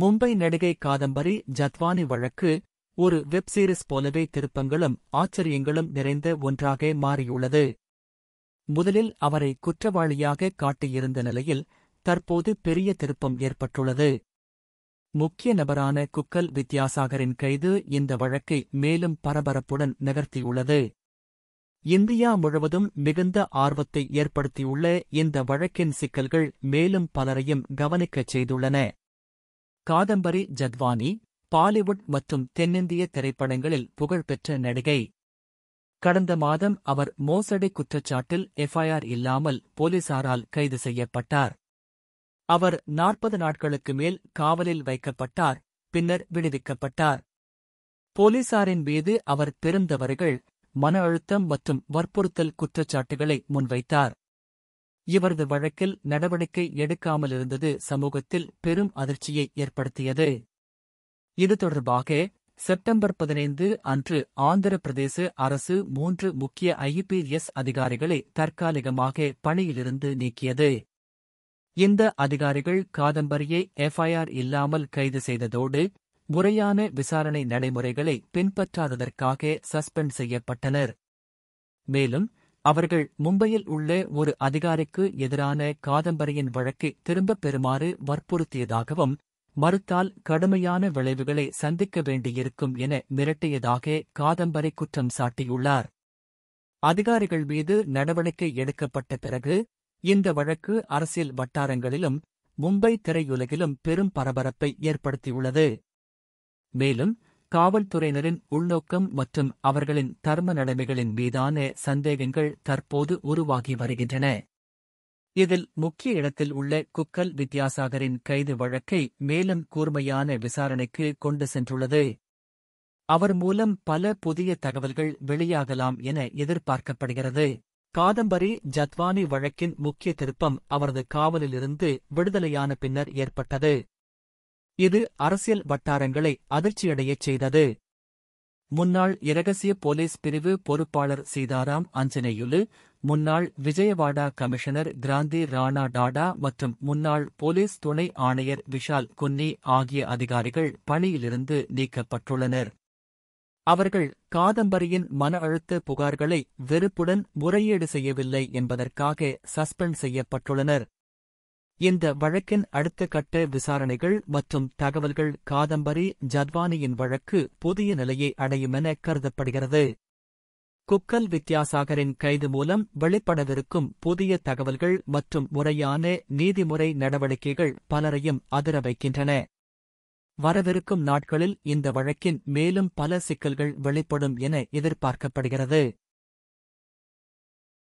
மும்பை நடிகை காதம்பரி ஜத்வானி வழக்கு ஒரு வெப்சீரிஸ் போலவே திருப்பங்களும் ஆச்சரியங்களும் நிறைந்த ஒன்றாக மாறியுள்ளது முதலில் அவரை குற்றவாளியாக காட்டியிருந்த நிலையில் தற்போது பெரிய திருப்பம் ஏற்பட்டுள்ளது முக்கிய நபரான குக்கல் வித்யாசாகரின் கைது இந்த வழக்கை மேலும் பரபரப்புடன் நகர்த்தியுள்ளது இந்தியா முழுவதும் மிகுந்த ஆர்வத்தை ஏற்படுத்தியுள்ள இந்த வழக்கின் சிக்கல்கள் மேலும் பலரையும் கவனிக்கச் செய்துள்ளன காதம்பரி ஜத்வானி பாலிவுட் மற்றும் தென்னிந்திய திரைப்படங்களில் புகழ்பெற்ற நடிகை கடந்த மாதம் அவர் மோசடி குற்றச்சாட்டில் எஃப்ஐஆர் இல்லாமல் போலீசாரால் கைது செய்யப்பட்டார் அவர் நாற்பது நாட்களுக்கு மேல் காவலில் வைக்கப்பட்டார் பின்னர் விடுவிக்கப்பட்டார் போலீசாரின் மீது அவர் பெருந்தவர்கள் மன அழுத்தம் மற்றும் வற்புறுத்தல் குற்றச்சாட்டுகளை முன்வைத்தார் இவரது வழக்கில் நடவடிக்கை எடுக்காமலிருந்தது சமூகத்தில் பெரும் அதிர்ச்சியை ஏற்படுத்தியது இது தொடர்பாக செப்டம்பர் பதினைந்து அன்று ஆந்திர பிரதேச அரசு மூன்று முக்கிய ஐபிஎஸ் அதிகாரிகளை தற்காலிகமாக பணியிலிருந்து நீக்கியது இந்த அதிகாரிகள் காதம்பரியை எஃப்ஐஆர் இல்லாமல் கைது செய்ததோடு முறையான விசாரணை நடைமுறைகளை பின்பற்றாததற்காக சஸ்பெண்ட் செய்யப்பட்டனர் மேலும் அவர்கள் மும்பையில் உள்ள ஒரு அதிகாரிக்கு எதிரான காதம்பரியின் வழக்கை திரும்பப் பெறுமாறு வற்புறுத்தியதாகவும் மறுத்தால் கடுமையான விளைவுகளை சந்திக்க வேண்டியிருக்கும் என மிரட்டியதாக காதம்பரி குற்றம் சாட்டியுள்ளார் அதிகாரிகள் மீது நடவடிக்கை எடுக்கப்பட்ட பிறகு இந்த வழக்கு அரசியல் வட்டாரங்களிலும் மும்பை திரையுலகிலும் பெரும் பரபரப்பை ஏற்படுத்தியுள்ளது மேலும் காவல்துறையினரின் உள்நோக்கம் மற்றும் அவர்களின் தர்ம நடைமைகளின் மீதான சந்தேகங்கள் தற்போது உருவாகி வருகின்றன இதில் முக்கிய இடத்தில் உள்ள குக்கல் வித்யாசாகரின் கைது வழக்கை மேலும் கூர்மையான விசாரணைக்கு கொண்டு சென்றுள்ளது அவர் மூலம் பல புதிய தகவல்கள் வெளியாகலாம் என எதிர்பார்க்கப்படுகிறது காதம்பரி ஜத்வானி வழக்கின் முக்கிய திருப்பம் அவரது காவலிலிருந்து விடுதலையான பின்னர் ஏற்பட்டது இது அரசியல் வட்டாரங்களை அதிர்ச்சியடையச் செய்தது முன்னாள் இரகசிய போலீஸ் பிரிவு பொறுப்பாளர் சீதாராம் அஞ்சனேயுலு முன்னாள் விஜயவாடா கமிஷனர் கிராந்தி ராணா டாடா மற்றும் முன்னாள் போலீஸ் துணை ஆணையர் விஷால் குன்னி ஆகிய அதிகாரிகள் பணியிலிருந்து நீக்கப்பட்டுள்ளனர் அவர்கள் காதம்பரியின் மன அழுத்த புகார்களை வெறுப்புடன் முறையீடு செய்யவில்லை என்பதற்காக சஸ்பெண்ட் செய்யப்பட்டுள்ளனர் இந்த வழக்கின் அடுத்த கட்ட விசாரணைகள் மற்றும் தகவல்கள் காதம்பரி ஜத்வானியின் வழக்கு புதிய நிலையை அடையுமென கருதப்படுகிறது குக்கல் வித்யாசாகரின் கைது மூலம் வெளிப்படவிருக்கும் புதிய தகவல்கள் மற்றும் முறையான நீதிமுறை நடவடிக்கைகள் பலரையும் அதிர வைக்கின்றன வரவிருக்கும் நாட்களில் இந்த வழக்கின் மேலும் பல சிக்கல்கள் வெளிப்படும் என எதிர்பார்க்கப்படுகிறது